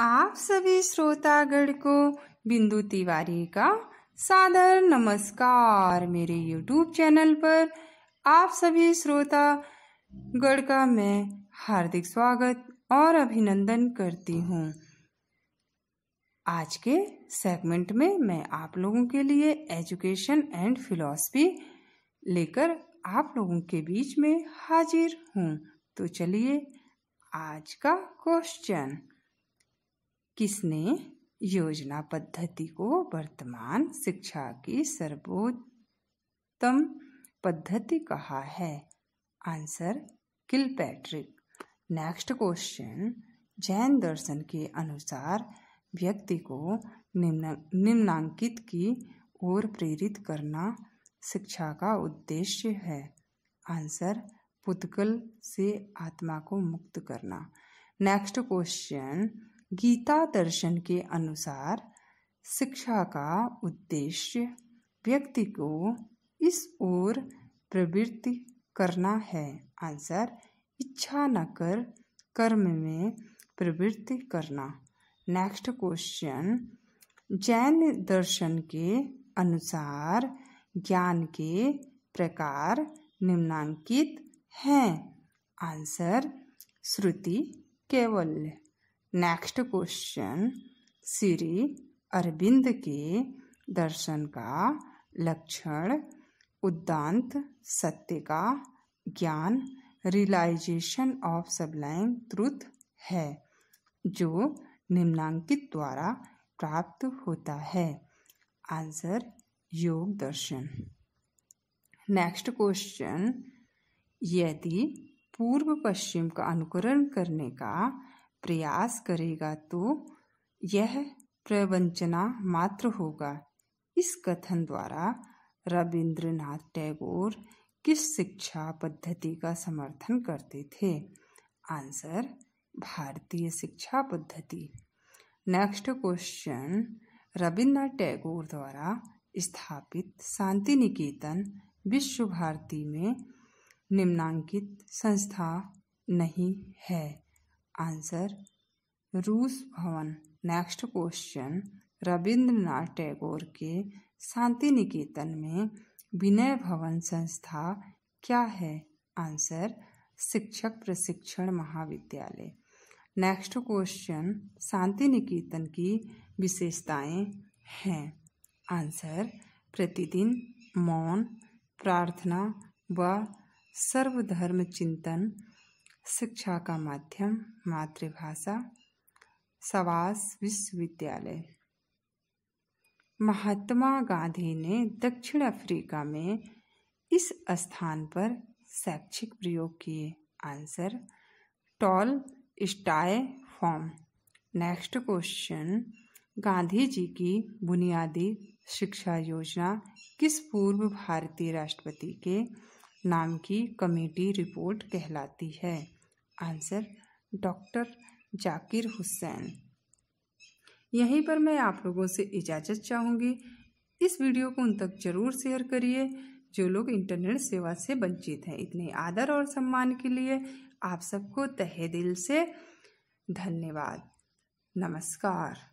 आप सभी श्रोतागण को बिंदु तिवारी का सादर नमस्कार मेरे यूट्यूब चैनल पर आप सभी श्रोता गढ़ का मैं हार्दिक स्वागत और अभिनंदन करती हूँ आज के सेगमेंट में मैं आप लोगों के लिए एजुकेशन एंड फिलॉसफी लेकर आप लोगों के बीच में हाजिर हूँ तो चलिए आज का क्वेश्चन किसने योजना पद्धति को वर्तमान शिक्षा की सर्वोत्तम पद्धति कहा है answer Kilpatrick next question Jain दर्शन के अनुसार व्यक्ति को निम्न निम्नांकित की ओर प्रेरित करना शिक्षा का उद्देश्य है आंसर पुतकल से आत्मा को मुक्त करना नेक्स्ट क्वेश्चन गीता दर्शन के अनुसार शिक्षा का उद्देश्य व्यक्ति को इस ओर प्रवृत्ति करना है आंसर इच्छा न कर कर्म में प्रवृत्ति करना नेक्स्ट क्वेश्चन जैन दर्शन के अनुसार ज्ञान के प्रकार निम्नांकित हैं आंसर श्रुति केवल नेक्स्ट क्वेश्चन श्री अरविंद के दर्शन का लक्षण उद्दांत सत्य का ज्ञान रियलाइजेशन ऑफ सबलाइन ट्रुथ है जो निम्नांकित द्वारा प्राप्त होता है आंसर योग दर्शन नेक्स्ट क्वेश्चन यदि पूर्व पश्चिम का अनुकरण करने का प्रयास करेगा तो यह प्रवंचना मात्र होगा इस कथन द्वारा रविंद्रनाथ टैगोर किस शिक्षा पद्धति का समर्थन करते थे आंसर भारतीय शिक्षा पद्धति नेक्स्ट क्वेश्चन रविन्द्रनाथ टैगोर द्वारा स्थापित शांति निकेतन विश्व भारती में निम्नांकित संस्था नहीं है आंसर रूस भवन नेक्स्ट क्वेश्चन रविंद्रनाथ टैगोर के शांति निकेतन में विनय भवन संस्था क्या है आंसर शिक्षक प्रशिक्षण महाविद्यालय नेक्स्ट क्वेश्चन शांति निकेतन की विशेषताएं हैं आंसर प्रतिदिन मौन प्रार्थना व सर्वधर्म चिंतन शिक्षा का माध्यम मातृभाषा सवास विश्वविद्यालय महात्मा गांधी ने दक्षिण अफ्रीका में इस स्थान पर शैक्षिक प्रयोग किए answer Tolstoy farm next question Gandhi ji की बुनियादी शिक्षा योजना किस पूर्व भारतीय राष्ट्रपति के नाम की कमेटी रिपोर्ट कहलाती है आंसर डॉक्टर जाकिर हुसैन यहीं पर मैं आप लोगों से इजाज़त चाहूँगी इस वीडियो को उन तक ज़रूर शेयर करिए जो लोग इंटरनेट सेवा से वंचित हैं इतने आदर और सम्मान के लिए आप सबको तहे दिल से धन्यवाद नमस्कार